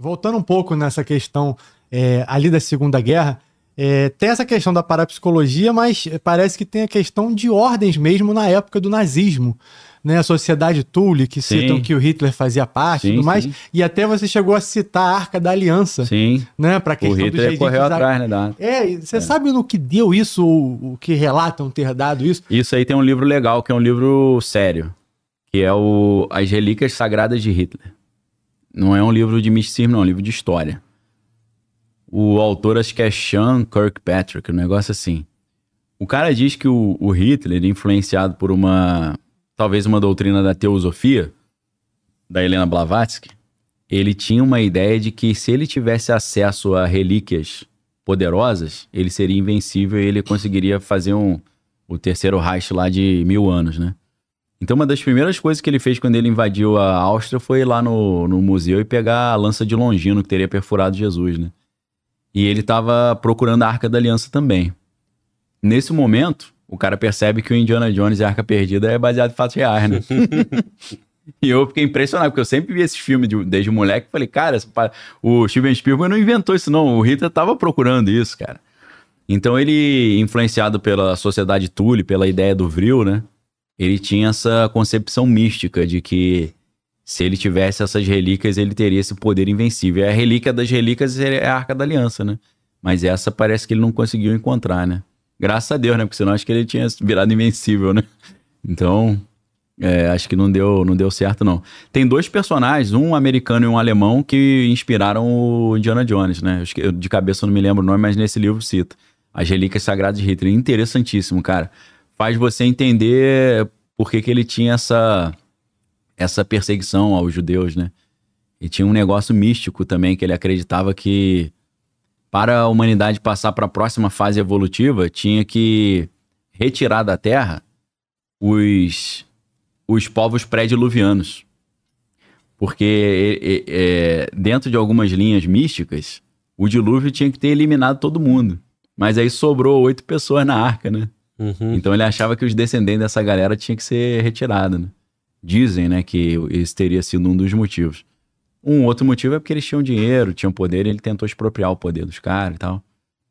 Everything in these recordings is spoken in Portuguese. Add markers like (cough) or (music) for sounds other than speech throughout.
Voltando um pouco nessa questão é, ali da Segunda Guerra, é, tem essa questão da parapsicologia, mas parece que tem a questão de ordens mesmo na época do nazismo. Né, a sociedade Thule, que sim. citam que o Hitler fazia parte e tudo mais, sim. e até você chegou a citar a Arca da Aliança. Sim. Né, pra questão o Hitler correu da... atrás, né? Da... É, você é. sabe no que deu isso, o, o que relatam ter dado isso? Isso aí tem um livro legal, que é um livro sério, que é o As Relíquias Sagradas de Hitler. Não é um livro de misticismo, não, é um livro de história. O autor, acho que é Sean Kirkpatrick, um negócio assim. O cara diz que o, o Hitler, é influenciado por uma. talvez uma doutrina da teosofia, da Helena Blavatsky, ele tinha uma ideia de que se ele tivesse acesso a relíquias poderosas, ele seria invencível e ele conseguiria fazer um, o terceiro Reich lá de mil anos, né? Então, uma das primeiras coisas que ele fez quando ele invadiu a Áustria foi ir lá no, no museu e pegar a lança de Longino, que teria perfurado Jesus, né? E ele estava procurando a Arca da Aliança também. Nesse momento, o cara percebe que o Indiana Jones e a Arca Perdida é baseado em fatos reais, né? (laughs) e eu fiquei impressionado, porque eu sempre vi esses filmes de, desde moleque e falei, cara, o Steven Spielberg não inventou isso, não. O Hitler estava procurando isso, cara. Então ele, influenciado pela sociedade Tule, pela ideia do Vril, né? ele tinha essa concepção mística de que se ele tivesse essas relíquias, ele teria esse poder invencível. E a relíquia das relíquias é a Arca da Aliança, né? Mas essa parece que ele não conseguiu encontrar, né? Graças a Deus, né? Porque senão acho que ele tinha virado invencível, né? Então, é, acho que não deu, não deu certo, não. Tem dois personagens, um americano e um alemão, que inspiraram o Indiana Jones, né? Eu, de cabeça não me lembro o nome, mas nesse livro cito. As Relíquias Sagradas de Hitler. Interessantíssimo, cara faz você entender por que, que ele tinha essa, essa perseguição aos judeus, né? E tinha um negócio místico também, que ele acreditava que para a humanidade passar para a próxima fase evolutiva, tinha que retirar da Terra os, os povos pré-diluvianos. Porque é, é, dentro de algumas linhas místicas, o dilúvio tinha que ter eliminado todo mundo. Mas aí sobrou oito pessoas na arca, né? Uhum. Então ele achava que os descendentes dessa galera tinha que ser retirada, né? Dizem, né, que esse teria sido um dos motivos. Um outro motivo é porque eles tinham dinheiro, tinham poder, e ele tentou expropriar o poder dos caras e tal.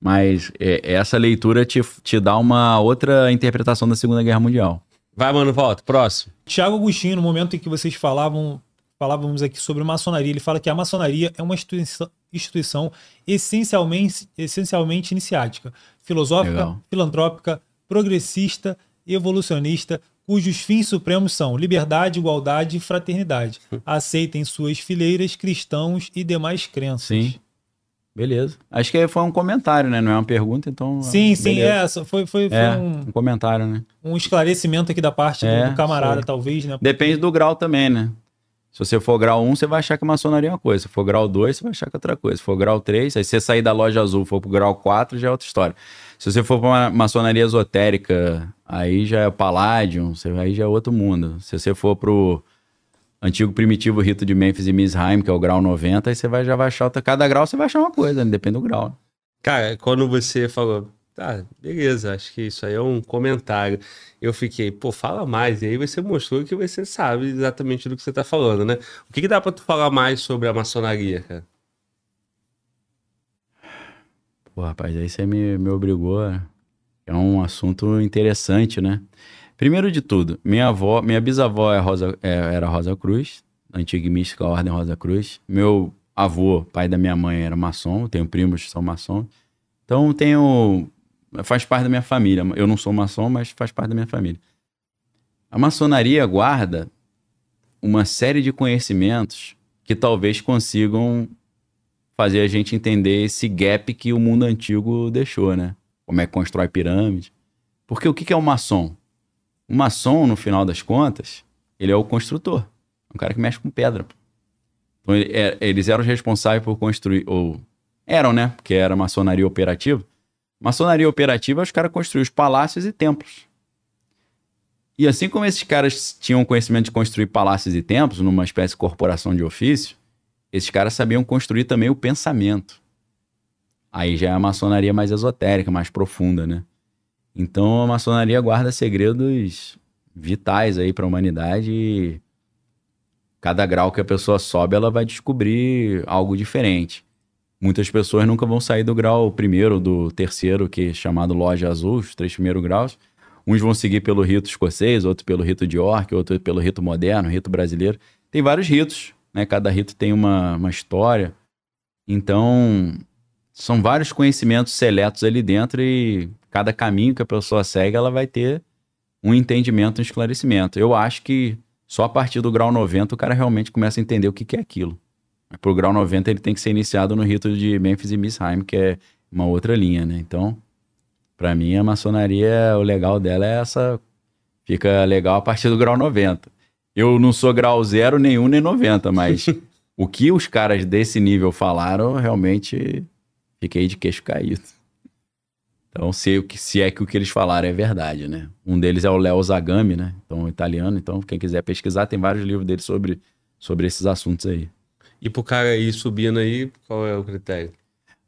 Mas é, essa leitura te, te dá uma outra interpretação da Segunda Guerra Mundial. Vai, mano, volta. Próximo. Tiago Agostinho, no momento em que vocês falavam, falávamos aqui sobre maçonaria, ele fala que a maçonaria é uma instituição, instituição essencialmente, essencialmente iniciática, filosófica, Legal. filantrópica, progressista e evolucionista, cujos fins supremos são liberdade, igualdade e fraternidade. (laughs) Aceitem suas fileiras cristãos e demais crenças. Sim. Beleza. Acho que foi um comentário, né? Não é uma pergunta, então. É sim, sim, beleza. é. Foi, foi, foi é, um, um, comentário, né? Um esclarecimento aqui da parte é, do camarada, talvez, né? Porque... Depende do grau também, né? Se você for grau 1, você vai achar que maçonaria é uma coisa. Se for grau 2, você vai achar que é outra coisa. Se for grau 3, aí você sair da loja azul for pro grau 4, já é outra história. Se você for pra uma maçonaria esotérica, aí já é paládio, aí já é outro mundo. Se você for pro antigo primitivo rito de Memphis e Mizraim, que é o grau 90, aí você vai, já vai achar outra. Cada grau você vai achar uma coisa, né? depende do grau. Cara, quando você falou tá, beleza, acho que isso aí é um comentário. Eu fiquei, pô, fala mais. E aí você mostrou que você sabe exatamente do que você tá falando, né? O que, que dá para tu falar mais sobre a maçonaria, cara? Pô, rapaz, aí você me, me obrigou. A... É um assunto interessante, né? Primeiro de tudo, minha avó, minha bisavó é Rosa, é, era Rosa Cruz, antiga mística Ordem Rosa Cruz. Meu avô, pai da minha mãe, era maçom. Tenho primos que são maçons. Então tenho faz parte da minha família. Eu não sou maçom, mas faz parte da minha família. A maçonaria guarda uma série de conhecimentos que talvez consigam fazer a gente entender esse gap que o mundo antigo deixou, né? Como é que constrói pirâmide. Porque o que é o maçom? O maçom, no final das contas, ele é o construtor. É um cara que mexe com pedra. Então, ele, é, eles eram responsáveis por construir, ou eram, né? Porque era maçonaria operativa Maçonaria operativa, é os caras construíam os palácios e templos. E assim como esses caras tinham conhecimento de construir palácios e templos, numa espécie de corporação de ofício, esses caras sabiam construir também o pensamento. Aí já é a maçonaria mais esotérica, mais profunda, né? Então a maçonaria guarda segredos vitais aí para a humanidade e cada grau que a pessoa sobe, ela vai descobrir algo diferente. Muitas pessoas nunca vão sair do grau primeiro, do terceiro, que é chamado loja azul, os três primeiros graus. Uns vão seguir pelo rito escocês, outro pelo rito de York, outro pelo rito moderno, rito brasileiro. Tem vários ritos, né? Cada rito tem uma, uma história. Então, são vários conhecimentos seletos ali dentro e cada caminho que a pessoa segue, ela vai ter um entendimento, um esclarecimento. Eu acho que só a partir do grau 90 o cara realmente começa a entender o que, que é aquilo. Mas o grau 90 ele tem que ser iniciado no rito de Memphis e Missheim, que é uma outra linha, né? Então, para mim, a maçonaria, o legal dela é essa. Fica legal a partir do grau 90. Eu não sou grau zero nenhum nem 90, mas (laughs) o que os caras desse nível falaram, realmente fiquei de queixo caído. Então, se, se é que o que eles falaram é verdade, né? Um deles é o Léo Zagami, né? Então, italiano. Então, quem quiser pesquisar, tem vários livros dele sobre, sobre esses assuntos aí. E pro cara ir subindo aí, qual é o critério?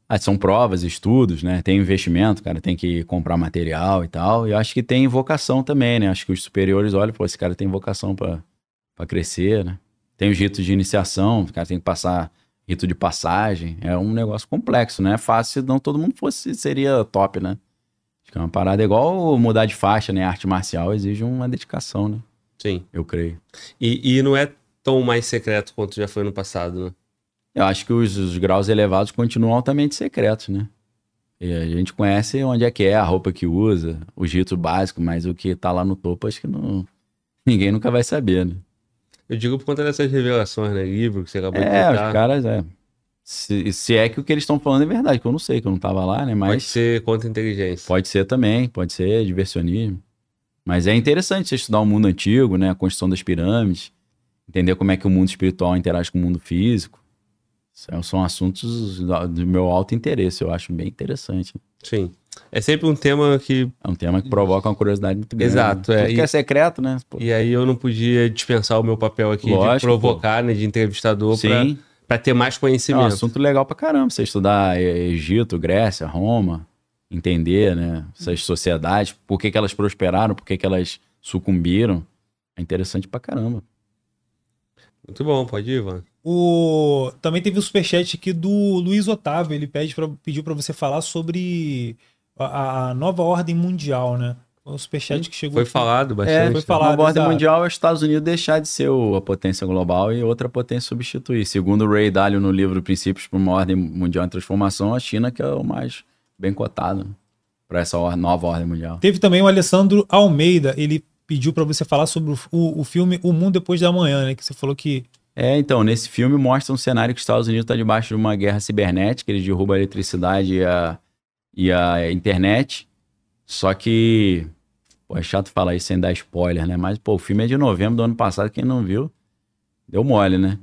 Ah, são provas, estudos, né? Tem investimento, cara, tem que comprar material e tal. E eu acho que tem vocação também, né? Acho que os superiores olham, pô, esse cara tem vocação para crescer, né? Tem os ritos de iniciação, o cara tem que passar rito de passagem. É um negócio complexo, né? É fácil, se não todo mundo fosse, seria top, né? Acho que é uma parada igual mudar de faixa, né? arte marcial exige uma dedicação, né? Sim. Eu creio. E, e não é tão mais secreto quanto já foi no passado, né? Eu acho que os, os graus elevados continuam altamente secretos, né? E a gente conhece onde é que é, a roupa que usa, o ritos básico, mas o que tá lá no topo, acho que não, ninguém nunca vai saber, né? Eu digo por conta dessas revelações, né? Livro que você acabou é, de É, os caras, é. Se, se, é que o que eles estão falando é verdade, que eu não sei, que eu não tava lá, né? Mas pode ser contra inteligência. Pode ser também, pode ser diversionismo. Mas é interessante você estudar o mundo antigo, né? A construção das pirâmides entender como é que o mundo espiritual interage com o mundo físico. São, assuntos do meu alto interesse, eu acho bem interessante. Sim. É sempre um tema que. É um tema que provoca uma curiosidade muito grande. Exato. É. Porque e... é secreto, né? Pô. E aí eu não podia dispensar o meu papel aqui Lógico, de provocar, pô. né? De entrevistador para ter mais conhecimento. É um assunto legal pra caramba. Você estudar Egito, Grécia, Roma, entender, né? Essas sociedades, por que, que elas prosperaram, por que, que elas sucumbiram. É interessante pra caramba. Muito bom, pode ir, Ivan. O... Também teve um superchat aqui do Luiz Otávio. Ele pede pra... pediu para você falar sobre a, a, nova ordem mundial, né? O superchat que chegou. Foi aqui. falado é, bastante. É, foi falado, a nova ordem mundial é os Estados Unidos deixar de ser a potência global e outra potência substituir. Segundo o Ray Dalio no livro Princípios para uma Ordem Mundial em Transformação, a China que é o mais bem cotado para essa nova ordem mundial. Teve também o Alessandro Almeida. Ele pediu para você falar sobre o, o, o, filme O Mundo Depois da Manhã, né? Que você falou que. É, então, nesse filme mostra um cenário que os Estados Unidos está debaixo de uma guerra cibernética, ele derruba a eletricidade e a, e a internet. Só que. Pô, é chato falar isso sem dar spoiler, né? Mas, pô, o filme é de novembro do ano passado, quem não viu, deu mole, né?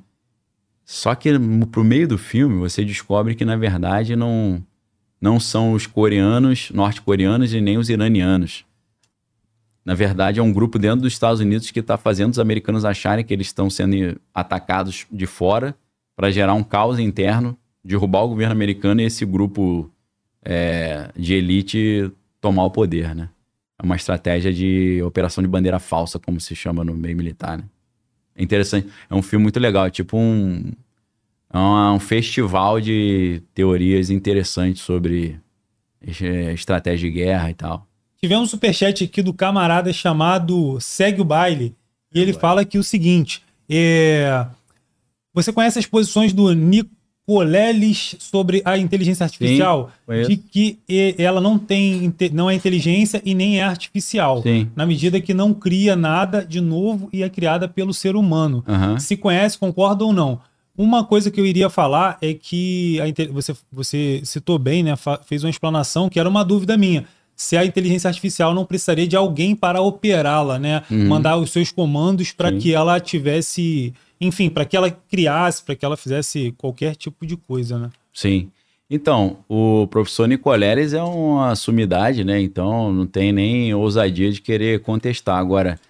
Só que pro meio do filme você descobre que, na verdade, não, não são os coreanos, norte-coreanos e nem os iranianos na verdade, é um grupo dentro dos Estados Unidos que está fazendo os americanos acharem que eles estão sendo atacados de fora para gerar um caos interno, derrubar o governo americano e esse grupo é, de elite tomar o poder, né? É uma estratégia de operação de bandeira falsa, como se chama no meio militar, né? É interessante. É um filme muito legal. É tipo um, é um festival de teorias interessantes sobre é, estratégia de guerra e tal. Tivemos um superchat aqui do camarada chamado Segue o Baile. E ele fala aqui o seguinte: é... Você conhece as posições do Nicoleles sobre a inteligência artificial? Sim, de que é, ela não tem, não é inteligência e nem é artificial, Sim. na medida que não cria nada de novo e é criada pelo ser humano. Uhum. Se conhece, concorda ou não? Uma coisa que eu iria falar é que a, você, você citou bem, né? Fez uma explanação que era uma dúvida minha se a inteligência artificial não precisaria de alguém para operá-la, né? Uhum. Mandar os seus comandos para que ela tivesse, enfim, para que ela criasse, para que ela fizesse qualquer tipo de coisa, né? Sim. Então, o professor Nicoleres é uma sumidade, né? Então, não tem nem ousadia de querer contestar. Agora,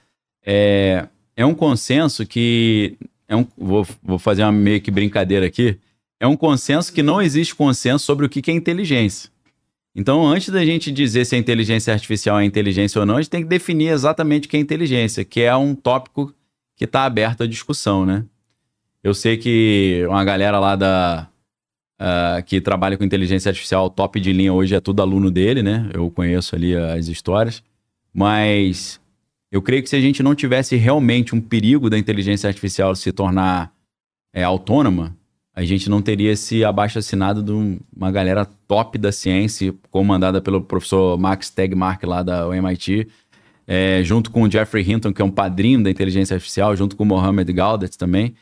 é, é um consenso que. É um, vou, vou fazer uma meio que brincadeira aqui. É um consenso que não existe consenso sobre o que é inteligência. Então, antes da gente dizer se a inteligência artificial é inteligência ou não, a gente tem que definir exatamente o que é inteligência, que é um tópico que está aberto à discussão, né? Eu sei que uma galera lá da uh, que trabalha com inteligência artificial top de linha hoje é tudo aluno dele, né? Eu conheço ali as histórias, mas eu creio que se a gente não tivesse realmente um perigo da inteligência artificial se tornar é, autônoma, a gente não teria esse abaixo-assinado de uma galera top da ciência, comandada pelo professor Max Tegmark lá da MIT, é, junto com o Jeffrey Hinton, que é um padrinho da inteligência artificial, junto com o Mohamed Gaudet também.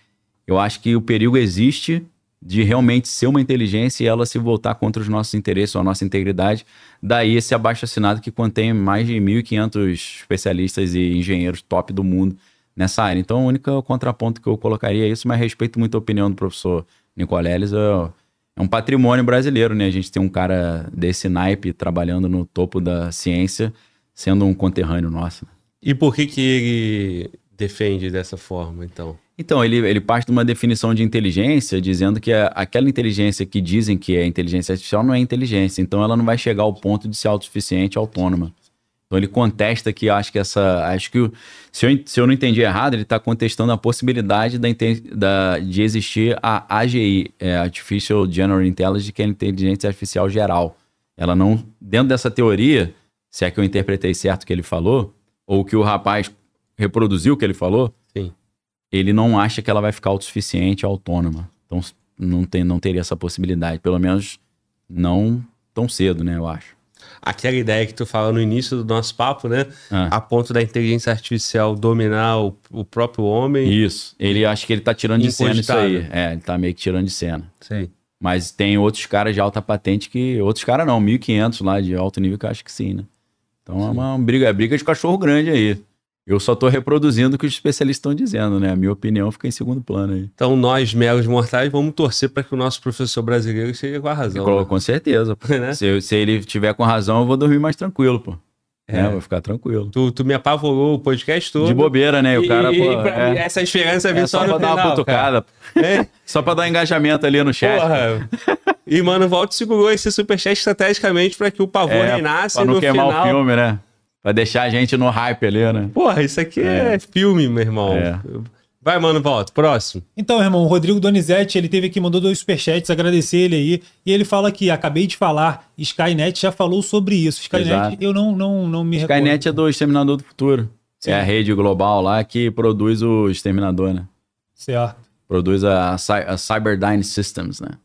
Eu acho que o perigo existe de realmente ser uma inteligência e ela se voltar contra os nossos interesses ou a nossa integridade. Daí esse abaixo-assinado que contém mais de 1.500 especialistas e engenheiros top do mundo nessa área. Então, o único contraponto que eu colocaria é isso, mas respeito muito a opinião do professor Nicoleles é, é um patrimônio brasileiro, né? A gente tem um cara desse naipe trabalhando no topo da ciência, sendo um conterrâneo nosso. Né? E por que que ele defende dessa forma, então? Então, ele, ele parte de uma definição de inteligência, dizendo que a, aquela inteligência que dizem que é inteligência artificial não é inteligência. Então, ela não vai chegar ao ponto de ser autossuficiente, autônoma. Então ele contesta que acho que essa. Acho que se eu, se eu não entendi errado, ele está contestando a possibilidade da, da, de existir a AGI, é, Artificial General Intelligence, que é a inteligência artificial geral. Ela não. Dentro dessa teoria, se é que eu interpretei certo o que ele falou, ou que o rapaz reproduziu o que ele falou, Sim. ele não acha que ela vai ficar autossuficiente, autônoma. Então não, tem, não teria essa possibilidade. Pelo menos não tão cedo, né, eu acho aquela ideia que tu falou no início do nosso papo, né? Ah. A ponto da inteligência artificial dominar o, o próprio homem. Isso. Ele acha que ele tá tirando de cena isso aí. É, ele tá meio que tirando de cena. Sim. Mas tem outros caras de alta patente que. Outros caras não, 1.500 lá de alto nível que eu acho que sim, né? Então é sim. é uma briga, é briga de cachorro grande aí. Eu só estou reproduzindo o que os especialistas estão dizendo, né? A minha opinião fica em segundo plano aí. Então, nós, meros mortais, vamos torcer para que o nosso professor brasileiro esteja com a razão. Coloco, né? Com certeza. (laughs) né? se, se, ele tiver com razão, eu vou dormir mais tranquilo, pô. É, é vou ficar tranquilo. Tu, tu, me apavorou o podcast todo. De bobeira, né? E, o cara, e, é, essa esperança veio é, é só, (laughs) (laughs) só pra dar uma putucada. É? Só pra dar engajamento ali no chat. Porra. e, mano, volta e segurou esse superchat estrategicamente para que o pavor é, renasce pra não no queimar final. o filme, né? Pra deixar a gente no hype ali, né? Porra, isso aqui é, é filme, meu irmão. É. Vai, mano, volta. Próximo. Então, irmão, o Rodrigo Donizete, ele teve aqui, mandou dois superchats, agradecer ele aí. E ele fala que acabei de falar, Skynet já falou sobre isso. Skynet, Exato. eu não, não, não me Skynet recordo. Skynet é do Exterminador do Futuro. Sim. É a rede global lá que produz o Exterminador, né? Certo. Produz a, a Cyberdyne Systems, né?